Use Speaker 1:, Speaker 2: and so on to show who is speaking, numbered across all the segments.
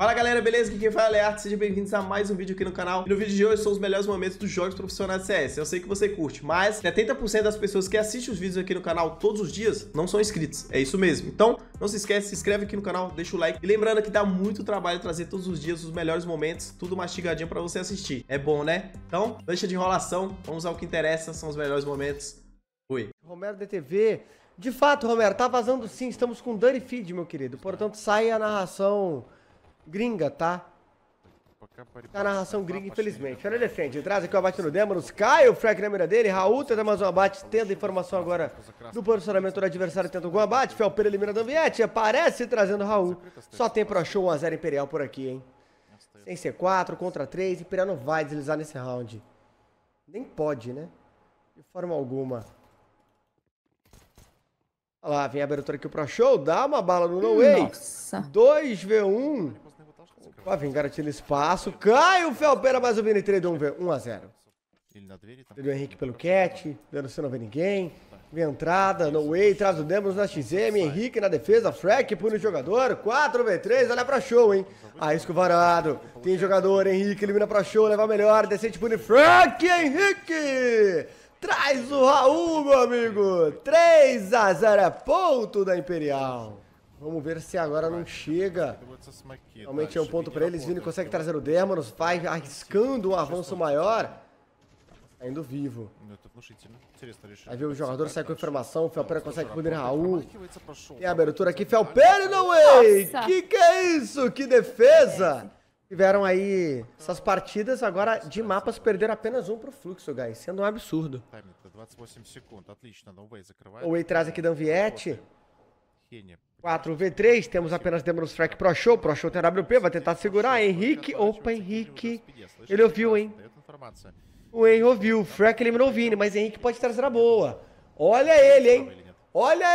Speaker 1: Fala galera, beleza? Aqui quem fala é Arte, sejam bem-vindos a mais um vídeo aqui no canal. E no vídeo de hoje são os melhores momentos dos jogos profissionais de CS. Eu sei que você curte, mas 70% das pessoas que assistem os vídeos aqui no canal todos os dias não são inscritos. É isso mesmo. Então, não se esquece, se inscreve aqui no canal, deixa o like. E lembrando que dá muito trabalho trazer todos os dias os melhores momentos, tudo mastigadinho para você assistir. É bom, né? Então, deixa de enrolação, vamos ao que interessa, são os melhores momentos. Fui.
Speaker 2: Romero DTV. De fato, Romero, tá vazando sim, estamos com Dani Feed, meu querido. Portanto, sai a narração gringa, tá? Tá na narração gringa, infelizmente. Olha, ele defende. Traz aqui o abate no Demons. Cai o Frank na mira dele. Raul tenta mais um abate. Tendo informação agora do posicionamento do adversário. Tenta algum abate. Felper elimina Danviete. Aparece trazendo Raul. Só tem pro show 1x0 Imperial por aqui, hein? Sem C4, contra 3. Imperial não vai deslizar nesse round. Nem pode, né? De forma alguma. Olha lá, vem a abertura aqui pro show. Dá uma bala no No Way. Nossa. 2v1. Vai vir Pavim garantindo espaço. Cai o Felpera, mais um mini trade 1x0. Entendeu? Henrique pelo cat. Você não vê ninguém. Vem entrada, no way, traz o Demos na XM, Henrique na defesa, Freck pune o jogador, 4v3, olha pra show, hein? Aisco ah, varado, tem jogador, Henrique elimina pra show, leva melhor, decente pune Freck, Henrique! Traz o Raul, meu amigo! 3x0 é ponto da Imperial. Vamos ver se agora não chega.
Speaker 1: Tá? Realmente é
Speaker 2: um ponto para eles. Vini consegue tá? trazer o Dermanos. Vai arriscando um avanço maior. Ainda tá vivo. Né? Aí vê o jogador sai com informação. O Felpera consegue punir Raul. Tem a abertura aqui. Felpera no way! É! Que que é isso? Que defesa! Tiveram aí essas partidas, agora de mapas perderam apenas um pro fluxo, guys, sendo um absurdo.
Speaker 1: O Way traz aqui Danvietti.
Speaker 2: 4v3, temos apenas Demon's Strike Pro Show. Pro Show tem WP, vai tentar segurar. Henrique, opa, Henrique. Ele ouviu, hein? O Henrique ouviu. O Frack eliminou o Vini, mas Henrique pode trazer a boa. Olha ele, hein? Olha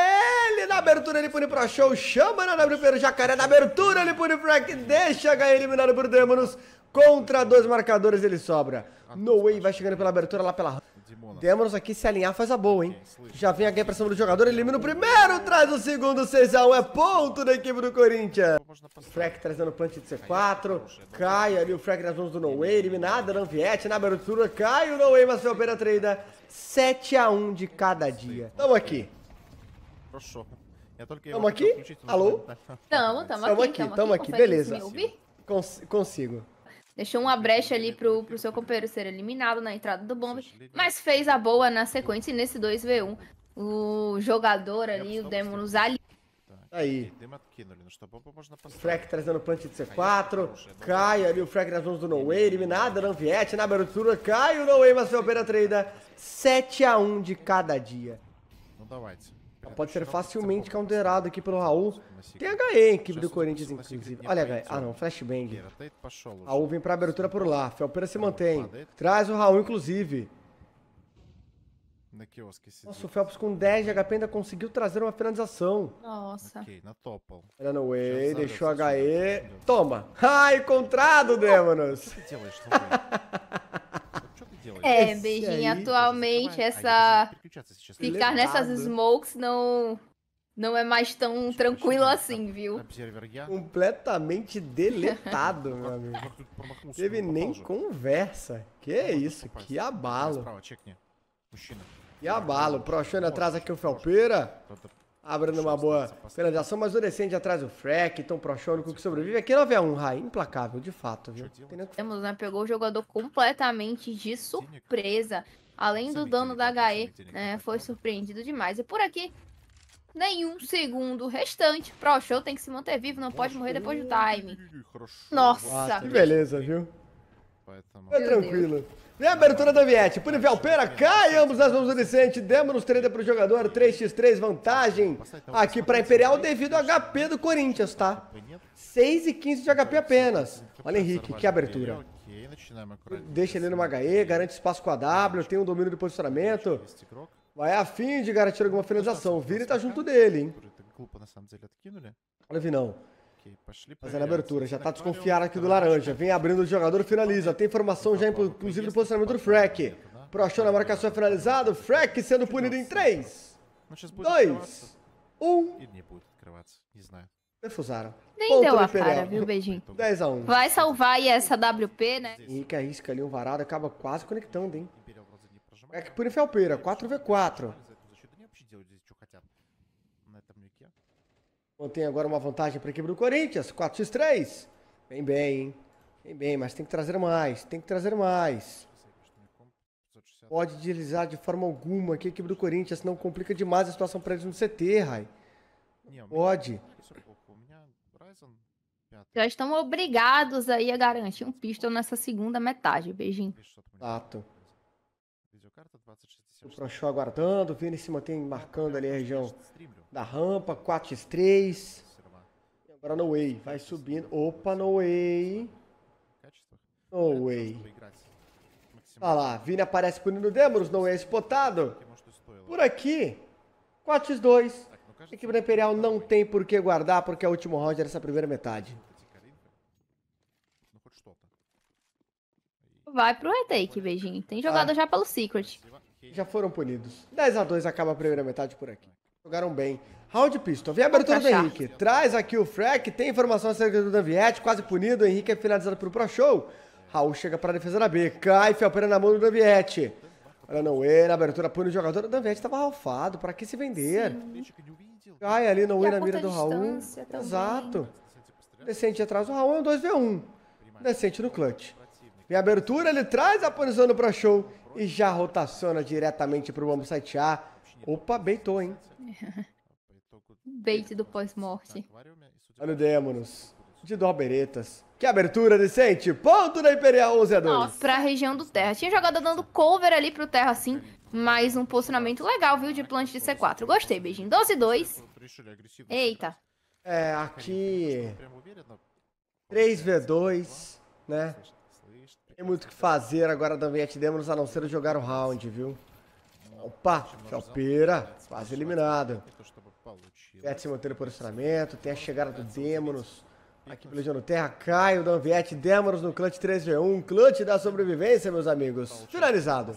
Speaker 2: ele na abertura, ele pune pro show, chama na WP o Jacaré, na abertura ele pune Frack, deixa ganhar eliminado por Demonos, contra dois marcadores ele sobra. No Way vai chegando pela abertura lá pela... Demos aqui se alinhar, faz a boa, hein? Já vem alguém pra cima do jogador, elimina o primeiro, traz o segundo, 6x1, é ponto da equipe do Corinthians. Freck trazendo o plant de C4, é é cai ali o Freck nas mãos do No Way eliminada, Nanviete na abertura, cai o Way mas foi a pena treina, 7x1 de cada dia. Tamo aqui.
Speaker 1: Tamo aqui? Alô?
Speaker 2: Né?
Speaker 3: Tamo, tamo aqui, tamo aqui, tamo aqui, beleza. consigo. Deixou uma brecha ali pro, pro seu companheiro ser eliminado na entrada do bombe, mas fez a boa na sequência e nesse 2v1 o jogador ali, o Demonus ali.
Speaker 2: Tá aí. Frek trazendo plant de C4. Cai ali o Frek nas mãos do No Way. Eliminado, não viete na abertura. Cai o No Way, mas foi a traída. 7x1 de cada dia. Não dá white. É, Pode ser facilmente counterado aqui pelo Raul. Tem HE em equipe do Corinthians, inclusive. Olha, HE. Ah, não. Flashbang. Raul vem pra abertura por lá. Felpeira se mantém. Traz o Raul, inclusive. É Nossa, o Phelps com 10 de HP ainda conseguiu trazer uma finalização.
Speaker 1: Nossa.
Speaker 2: Olha no way, deixou HE. Toma. Ah, encontrado, Demonos. É, Esse beijinho. Aí,
Speaker 3: atualmente, essa. Ficar nessas smokes não. Não é mais tão tranquilo assim, viu?
Speaker 2: Completamente deletado, meu amigo. Teve nem conversa. Que isso, que abalo. Que abalo. Proxone atrás aqui o Felpeira abrindo uma boa penalização, mas o decente atrás do Freck, Tom Prochon, que sobrevive. Aqui 9 a 1 Rai, implacável, de fato, viu?
Speaker 3: Temos, né? Pegou o jogador completamente de surpresa. Além do dano da HE, né, foi surpreendido demais. E por aqui, nenhum segundo restante. Pro show tem que se manter vivo, não pode morrer depois do time. Nossa! Que
Speaker 2: beleza, viu? Foi tranquilo. Deus. Na abertura da Viete, Punivel Pera cai, ambos as mãos do Vicente, demos 30 para o jogador, 3x3, vantagem aqui para Imperial devido ao HP do Corinthians, tá? 6 e 15 de HP apenas. Olha Henrique, que abertura. Deixa ele no HE, garante espaço com a W, tem um domínio de posicionamento. Vai a fim de garantir alguma finalização. O e tá junto dele, hein? Né? Olha o Vinão aqui. Fazendo a abertura. Já tá é desconfiado aqui do laranja. Vem abrindo o jogador, finaliza. Tem informação já, inclusive, do posicionamento do Freck. Prochou na marcação é finalizado. Freck sendo punido em 3, 2, 1. Defusaram. Nem Ponto deu a cara, viu, beijinho? 10 a 1. Vai
Speaker 3: salvar aí essa WP, né?
Speaker 2: E que arrisca é ali um varado, acaba quase conectando, hein? É que por Felpeira, 4v4. Mantém agora uma vantagem para a equipe do Corinthians. 4x3. Vem bem, hein? Vem bem, mas tem que trazer mais. Tem que trazer mais. Pode deslizar de forma alguma que a equipe do Corinthians não complica demais a situação para eles no CT, Rai. Pode.
Speaker 3: Já estão obrigados aí a garantir um pistol nessa segunda metade. Beijinho.
Speaker 2: Tato. O Prochó aguardando, o Vini se mantém marcando ali a região da rampa, 4 x 3 Agora no way, vai subindo. Opa, no way. No way. Olha lá, Vini aparece punindo é o Demoros, no way spotado. Por aqui, 4 x 2 a equipe da Imperial tá não tem por que guardar, porque é o último round dessa primeira metade. Vai pro retake, beijinho. Tem jogada ah. já pelo Secret já foram punidos. 10 a 2 acaba a primeira metade por aqui. Jogaram bem. Round pistol. Vem a abertura do Henrique. Traz aqui o Freck. Tem informação acerca do Davietti. Quase punido. O Henrique é finalizado pelo Pro Show. Raul chega para a defesa da B. Cai, Felpeira na mão do Davietti. Olha não era. Abertura pune o jogador. O Davietti estava ralfado. Para que se vender? Sim. Cai ali no E na mira do Raul. Também. Exato. Decente atrás do Raul. É um 2v1. Decente no clutch. Vem a abertura. Ele traz a punição do Pro Show e já rotaciona diretamente pro o Site a Opa, beitou, hein?
Speaker 3: Bait do pós-morte.
Speaker 2: Olha o Demonos. De Dorberetas. Que abertura decente. Ponto da Imperial 11 a 2. Nossa,
Speaker 3: pra região do Terra. Tinha jogada dando cover ali pro Terra, assim. Mas um posicionamento legal, viu? De plant de C4. Gostei, beijinho. 12 a 2.
Speaker 2: Eita. É, aqui... 3v2, né? Tem muito o que fazer agora também at Demons, a não ser jogar o round, viu? Opa, Felpeira, quase eliminado. Viet mantendo posicionamento, tem a chegada do Demonos. Aqui pelo Jono Terra, Caio, Danviete, Demons no clutch 3v1. Clutch da sobrevivência, meus amigos. Finalizado.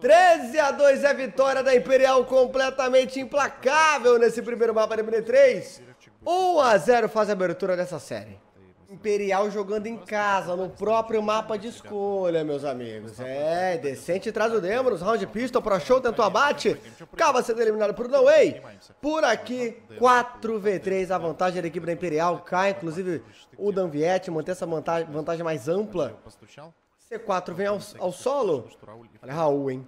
Speaker 2: 13 a 2 é a vitória da Imperial, completamente implacável nesse primeiro mapa da MD3. 1 a 0 faz a abertura dessa série. Imperial jogando em casa, no próprio mapa de escolha, meus amigos. É, decente traz o Demonos, round pistol pro show, tentou abate. Acaba sendo eliminado por No Way. Por aqui, 4v3, a vantagem da equipe da Imperial. Cai, inclusive, o Danvietti, manter essa vantagem mais ampla. C4 vem ao, ao solo. Olha Raul, hein.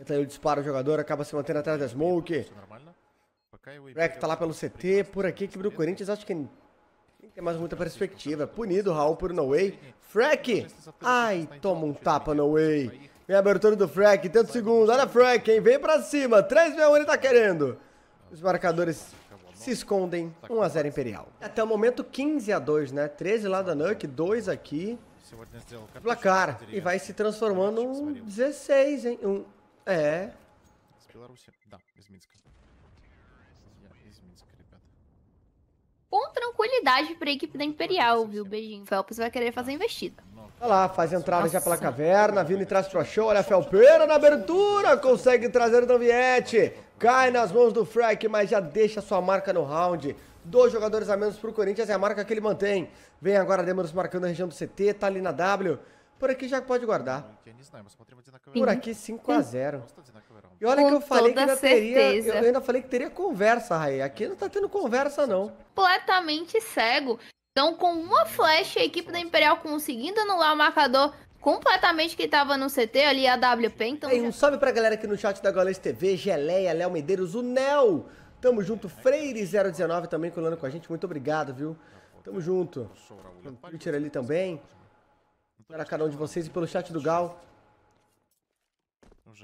Speaker 2: Então ele dispara o jogador, acaba se mantendo atrás da Smoke. Rec tá lá pelo CT, por aqui, equipe do Corinthians, acho que tem é mais muita perspectiva. Punido Raul por No Way. Frack! Ai, toma um tapa No Way. Vem a abertura do Freck tanto segundo. Olha Freck hein? Vem pra cima. 3 x 1 ele tá querendo. Os marcadores se escondem. 1x0 Imperial. Até o momento 15 a 2 né? 13 lá da Nuke, 2 aqui. Placar. E vai se transformando em 16, hein? Um... É.
Speaker 3: com tranquilidade para a equipe da Imperial, viu? É Beijinho. Felps vai querer fazer investida.
Speaker 2: Olha lá, faz entrada Nossa. já pela caverna. Vini traz pro show. Olha a Felpeira na abertura. Consegue trazer o Danviete. Cai nas mãos do Frank, mas já deixa sua marca no round. Dois jogadores a menos pro Corinthians. É a marca que ele mantém. Vem agora Demaros marcando a região do CT. Tá ali na W. Por aqui já pode guardar. Por aqui 5 a 0 E olha Com que eu falei que ainda certeza. teria. Eu ainda falei que teria conversa, Raí. Aqui não tá tendo conversa, não.
Speaker 3: Completamente cego. Então, com uma flecha, a equipe da Imperial conseguindo anular o marcador completamente que tava no CT ali, a WP. Então Ei, já... Um salve
Speaker 2: pra galera aqui no chat da Galês TV, Geleia, Léo Medeiros, o Nel. Tamo junto, Freire019 também colando com a gente. Muito obrigado, viu? Tamo junto. Twitter ali também para cada um de vocês e pelo chat do Gal.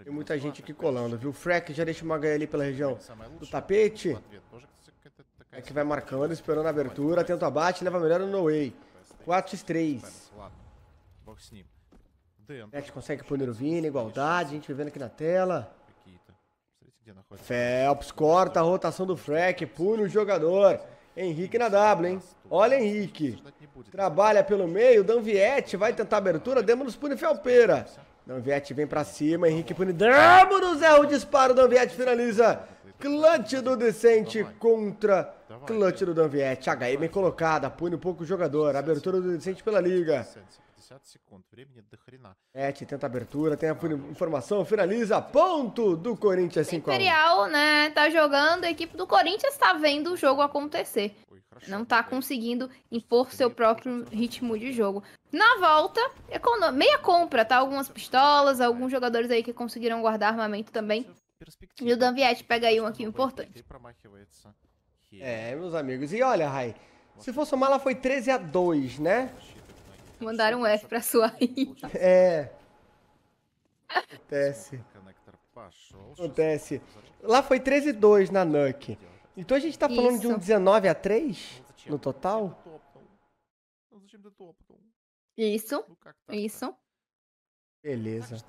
Speaker 2: Tem muita gente aqui né? colando, viu? Frack já deixa uma ganha ali pela região é do tapete. É que vai marcando, esperando a abertura. Tenta abate, leva melhor no no way. 4x3. Pet consegue punir o Vini, igualdade. A gente vivendo aqui na tela. Phelps corta a rotação do Frack, pune o jogador. Henrique na W, hein? Olha, Henrique. Trabalha pelo meio. Danvietti vai tentar abertura. Demos pune Felpeira. Danvietti vem pra cima. Henrique pune. Damos é o disparo. Danvietti finaliza. Clutch do Decente contra clutch do Danvietti. HM colocada. Pune um pouco o jogador. Abertura do Decente pela liga.
Speaker 1: 50 секунд. Времени до хрена.
Speaker 2: É, te tenta abertura, tem a informação, finaliza, ponto do Corinthians 5 a
Speaker 3: Imperial, né, tá jogando, a equipe do Corinthians tá vendo o jogo acontecer. Não tá conseguindo impor seu próprio ritmo de jogo. Na volta, meia compra, tá? Algumas pistolas, alguns jogadores aí que conseguiram guardar armamento também. E o Viet pega aí um aqui importante.
Speaker 2: É, meus amigos. E olha, Rai, se for somar, ela foi 13 a 2, né?
Speaker 3: Mandaram um F pra sua rima.
Speaker 2: É. Acontece. Acontece. Lá foi 13 2 na NUC. Então a gente tá falando Isso. de um 19 a 3 no total? Isso. Tá Isso. Tá?
Speaker 3: Beleza.
Speaker 1: É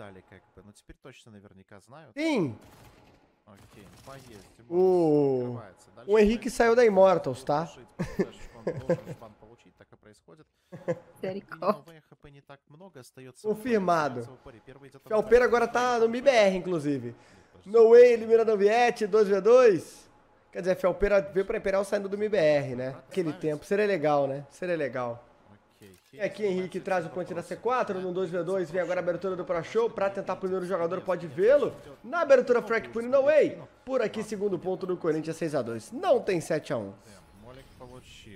Speaker 1: Sim. O, o Henrique saiu da Immortals, tá? É
Speaker 2: tá Confirmado. Felper agora tá no MBR, inclusive. No way, eliminando o Viet, 2v2. Quer dizer, Felpeira veio pra Imperial saindo do MBR, né? Aquele tempo. Seria legal, né? Seria legal. É aqui Henrique traz o ponte da C4, no 2v2 vem agora a abertura do Pro Show para tentar punir o jogador, pode vê-lo. Na abertura Frank pune no way. Por aqui segundo ponto do Corinthians 6x2. Não tem 7x1.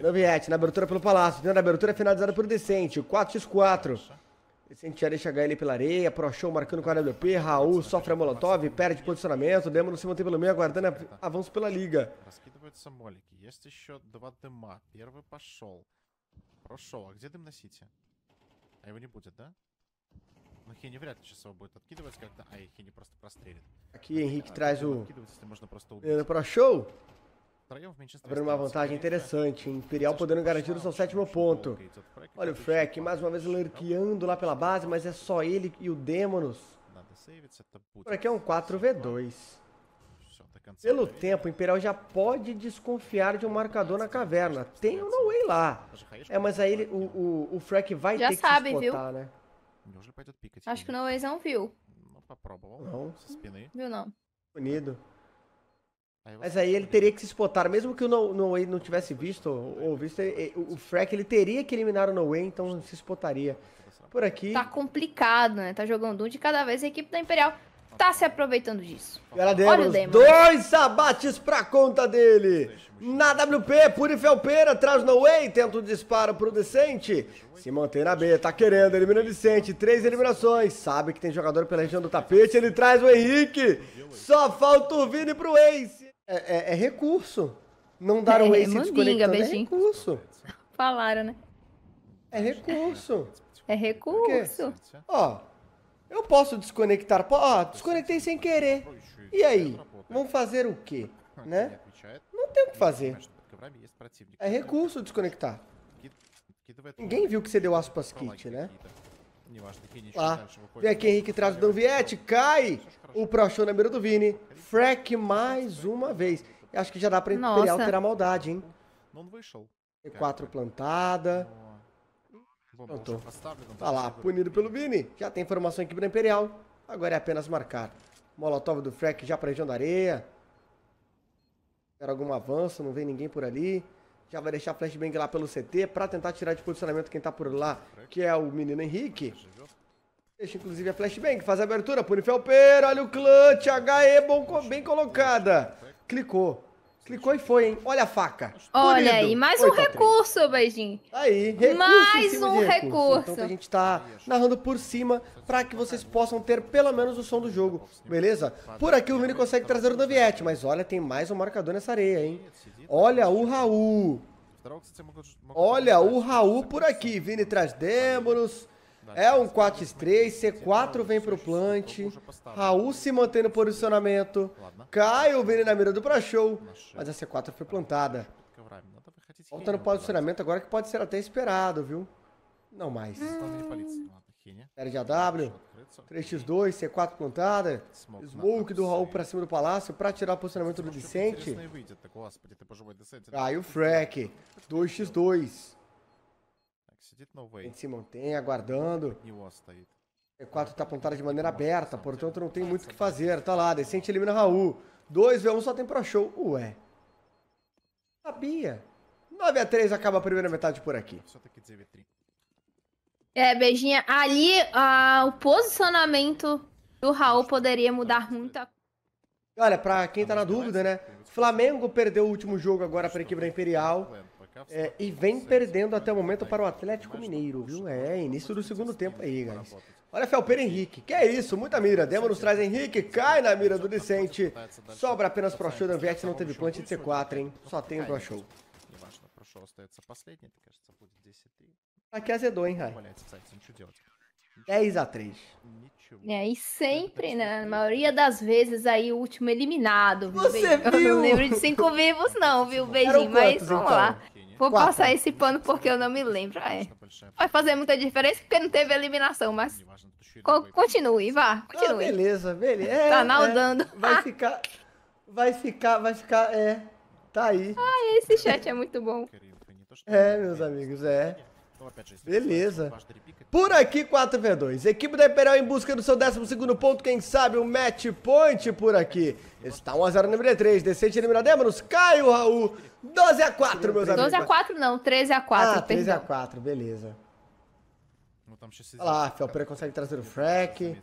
Speaker 2: Noviette na abertura pelo Palácio, dentro da abertura finalizada por Decente, 4x4. Decente já deixa HL pela areia, Pro Show marcando com a LP Raul sofre a Molotov, perde posicionamento, Demo se mantém pelo meio, aguardando avanço pela liga.
Speaker 1: Раскидывается еще два дыма, первый пошел. Хорошо, а где дым А его не будет, да? Ну, вряд ли сейчас его будет откидывать как-то. просто прострелит. Aqui Henrique а, traz o... Если можно просто убить. show!
Speaker 2: Abrindo uma vantagem interessante, Imperial podendo garantir o seu sétimo ponto. Olha o Freck, mais uma vez lurqueando lá pela base, mas é só ele e o Demonos. Por aqui é um 4v2. Pelo tempo, o Imperial já pode desconfiar de um marcador na caverna. Tem o No Way lá? É, mas aí ele, o, o, o vai já ter sabe, que se né? Assim,
Speaker 3: Acho que o né? Way não viu.
Speaker 2: Não. Tá viu não. Unido. Mas aí ele teria que se espotar, mesmo que o Noe não tivesse visto, ou visto, o Frack ele teria que eliminar o Noe, então se espotaria.
Speaker 3: Por aqui. Tá complicado, né? Tá jogando um de cada vez a equipe da Imperial tá se aproveitando disso.
Speaker 2: Olha o Demon. Dois sabates pra conta dele. Na WP, Purifel Felpeira traz no way, tenta o um disparo pro Decente. Se mantém na B, tá querendo, elimina o decente três eliminações. Sabe que tem jogador pela região do tapete, ele traz o Henrique. Só falta o Vini pro Ace. É, é, é recurso. Não dar é, o um Ace é, desconectando é recurso. Falaram, né? É recurso. É recurso. Ó, eu posso desconectar. Ó, oh, desconectei sem querer. E aí? Vão fazer o quê? Né? Não tem o que fazer. É recurso desconectar. Ninguém viu que você deu aspas kit, né?
Speaker 1: Lá. Vem aqui Henrique traz o Danviete.
Speaker 2: Cai o Prochon na beira do Vini. Frack mais uma vez. Acho que já dá pra imperial ter a maldade, hein?
Speaker 1: E4 plantada.
Speaker 2: Bom, eu Tá lá, punido pelo Vini. Já tem informação aqui pro Imperial. Agora é apenas marcar. Molotov do Freck já pra região da areia. Era algum avanço, não vem ninguém por ali. Já vai deixar flashbang lá pelo CT pra tentar tirar de posicionamento quem tá por lá, que é o menino Henrique. Deixa inclusive a flashbang, faz a abertura, pune Felpeiro, olha o clutch, HE bom, bem colocada. Clicou. Clicou e foi, hein? Olha a faca. Olha aí, mais um recurso, Beijinho. Aí, recurso mais um recurso. recurso. Então a gente tá narrando por cima para que vocês possam ter pelo menos o som do jogo, beleza? Por aqui o Vini consegue trazer o Daviete, mas olha, tem mais um marcador nessa areia, hein? Olha o Raul. Olha o Raul por aqui. Vini traz Demonos. É um 4x3, né? C4 tá vem pro plant. Raul se mantém no posicionamento. Né? Cai o Vini na mira do Prachou, mas a C4 foi plantada. Volta no posicionamento agora que pode ser até esperado, viu? Não mais. Era tá de AW, 3x2, C4 plantada, né? smoke do Raul pra cima do palácio pra tirar o posicionamento do Vicente.
Speaker 1: Cai o Frack,
Speaker 2: 2x2. A gente se mantém aguardando. E4 está apontada de maneira aberta, portanto não tem muito o que fazer. Tá lá, Decente elimina Raul. 2v1 só tem Pro Show. Ué. Sabia. 9x3 acaba a primeira metade por aqui.
Speaker 3: É, beijinha. Ali, ah, o posicionamento do Raul poderia mudar muita coisa.
Speaker 2: Olha, pra quem tá na dúvida, né? Flamengo perdeu o último jogo agora para a equipe da Imperial. Tá é, e vem perdendo até o momento para o Atlético Mineiro, viu? É, início do segundo tempo aí, guys. Olha Felpeira Henrique, que é isso, muita mira. Demos traz Henrique, cai na mira do Decente. Sobra apenas pro show da Vietti, não teve plant de C4, hein? Só tem pro show. Aqui
Speaker 3: azedou, hein, Rai? 10 a 3 É, e sempre, né? Na maioria das vezes aí o último eliminado. Você viu? Eu não lembro de cinco vivos, não, viu, beijinho? Quantos, mas vamos então? lá. Vou Quatro. passar esse pano porque eu não me lembro. É. Vai fazer muita diferença porque não teve eliminação, mas. Co continue, vá. Ah, continue. Ah, beleza,
Speaker 2: beleza. É, tá naudando. É, vai ah. ficar. Vai ficar, vai ficar. É. Tá aí.
Speaker 3: Ah, esse chat é muito bom.
Speaker 2: É, meus amigos, é. Então beleza. Por aqui, 4v2. Equipe da Imperial em busca do seu 12º ponto, quem sabe um match point por aqui. Está 1x0 no MD3, decente eliminado Cai o Raul, 12x4, meus amigos. 12x4
Speaker 3: não, 13x4, ah,
Speaker 2: 13x4, beleza. Olha lá, Felpeira consegue trazer o frack.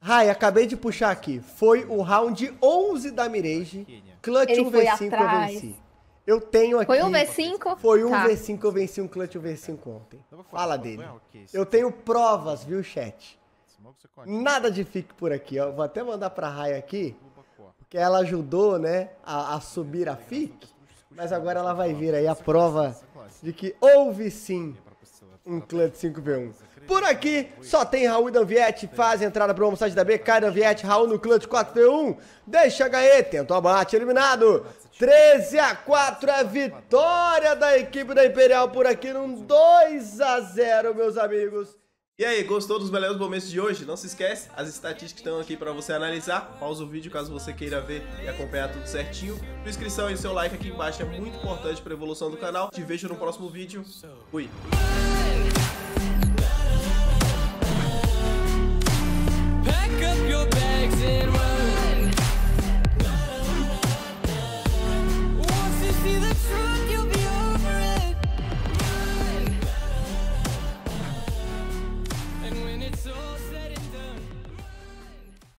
Speaker 2: Ai, acabei de puxar aqui. Foi o round 11 da Mirage, clutch 1v5 eu venci. Eu tenho aqui. Foi um V5? Foi um tá. V5 que eu venci um clutch V5 ontem. Fala dele. É eu tenho provas, viu, chat? Nada de fique por aqui, ó. Vou até mandar pra Raia aqui, porque ela ajudou, né, a, a subir a fique. Mas agora ela vai vir aí a prova de que houve sim um clutch 5v1. Por aqui, só tem Raul Danvietti, faz a entrada para o site da B, cai Danvietti, Raul no clutch 4v1, deixa HE, tentou abate, eliminado. 13 a 4 é a vitória da equipe da Imperial por aqui num 2 a 0, meus amigos. E aí, gostou dos melhores
Speaker 1: momentos de hoje? Não se esquece, as estatísticas estão aqui para você analisar. Pausa o vídeo caso você queira ver e acompanhar tudo certinho. Sua inscrição e seu like aqui embaixo é muito importante para a evolução do canal. Te vejo no próximo vídeo. Fui.